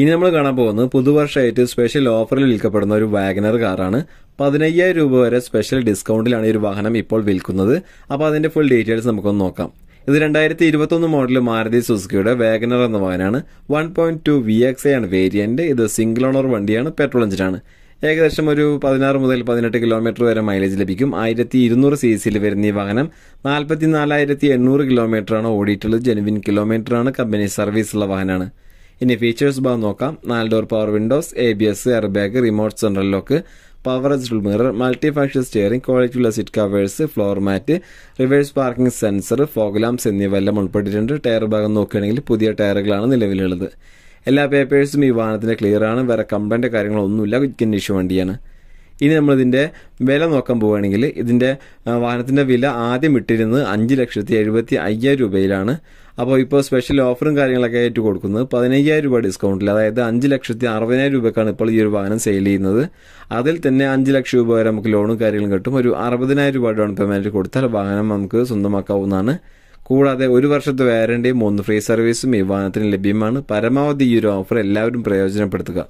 ഇനി നമ്മൾ കാണാൻ പോകുന്നത് പുതുവർഷമായിട്ട് സ്പെഷ്യൽ ഓഫറിൽ വിൽക്കപ്പെടുന്ന ഒരു വാഗനർ കാറാണ് പതിനയ്യായിരം രൂപ വരെ സ്പെഷ്യൽ ഡിസ്കൗണ്ടിലാണ് ഈ ഒരു വാഹനം ഇപ്പോൾ വിൽക്കുന്നത് അപ്പോൾ അതിന്റെ ഫുൾ ഡീറ്റെയിൽസ് നമുക്കൊന്ന് നോക്കാം ഇത് രണ്ടായിരത്തി ഇരുപത്തൊന്ന് മോഡൽ മാരുതി സുസുക്കിയുടെ വാഗനർ എന്ന വാഹനമാണ് one point two V X ആണ് വേരിയന്റ് ഇത് സിംഗിൾ ഓണർ വണ്ടിയാണ് പെട്രോൾ എഞ്ചിനാണ് ഏകദേശം ഒരു പതിനാറ് മുതൽ പതിനെട്ട് കിലോമീറ്റർ വരെ മൈലേജ് ലഭിക്കും ആയിരത്തി ഇരുന്നൂറ് സി സിയിൽ വരുന്ന ഈ വാഹനം നാൽപ്പത്തി നാലായിരത്തി എണ്ണൂറ് കിലോമീറ്ററാണ് ഓടിയിട്ടുള്ളത് ജെനുവിൻ കിലോമീറ്ററാണ് കമ്പനി സർവീസുള്ള വാഹനമാണ് ഇനി ഫീച്ചേഴ്സ് ഭാഗം നോക്കാം നാല് door power windows A B S air bag remote central lock power adjustable mirror multi function steering ക്വാളിറ്റിയുള്ള seat covers floor mat reverse parking sensor fog lamps എന്നിവയെല്ലാം ഉൾപ്പെട്ടിട്ടുണ്ട് ടയർ ഭാഗം നോക്കുകയാണെങ്കിൽ പുതിയ ടയറുകളാണ് നിലവിലുള്ളത് എല്ലാ പേപ്പേഴ്സും ഈ വാഹനത്തിന്റെ ക്ലിയർ ആണ് വേറെ കംപ്ലൈന്റ് കാര്യങ്ങളൊന്നുമില്ല ഗുഡ് കണ്ടീഷൻ വണ്ടിയാണ് ഇനി നമ്മളിതിൻ്റെ വില നോക്കാൻ പോവുകയാണെങ്കിൽ ഇതിൻ്റെ വാഹനത്തിൻ്റെ വില ആദ്യം ഇട്ടിരുന്നത് അഞ്ച് ലക്ഷത്തി എഴുപത്തി അയ്യായിരം രൂപയിലാണ് അപ്പോൾ ഇപ്പോൾ സ്പെഷ്യൽ ഓഫറും കാര്യങ്ങളൊക്കെ ആയിട്ട് കൊടുക്കുന്നത് പതിനയ്യായിരം രൂപ ഡിസ്കൗണ്ടിൽ അതായത് അഞ്ച് ലക്ഷത്തി അറുപതിനായിരം രൂപക്കാണ് ഇപ്പോൾ ഈ ഒരു വാഹനം സെയിൽ ചെയ്യുന്നത് അതിൽ തന്നെ അഞ്ച് ലക്ഷം രൂപ വരെ നമുക്ക് ലോണും കാര്യങ്ങളും കിട്ടും ഒരു അറുപതിനായിരം രൂപ ഡൗൺ പേയ്മെൻറ്റ് കൊടുത്താൽ വാഹനം നമുക്ക് സ്വന്തമാക്കാവുന്നതാണ് കൂടാതെ ഒരു വർഷത്തെ വാറണ്ടിയും മൂന്ന് ഫ്രീ സർവീസും ഈ വാഹനത്തിന് ലഭ്യമാണ് പരമാവധി ഈ ഒരു ഓഫർ എല്ലാവരും പ്രയോജനപ്പെടുത്തുക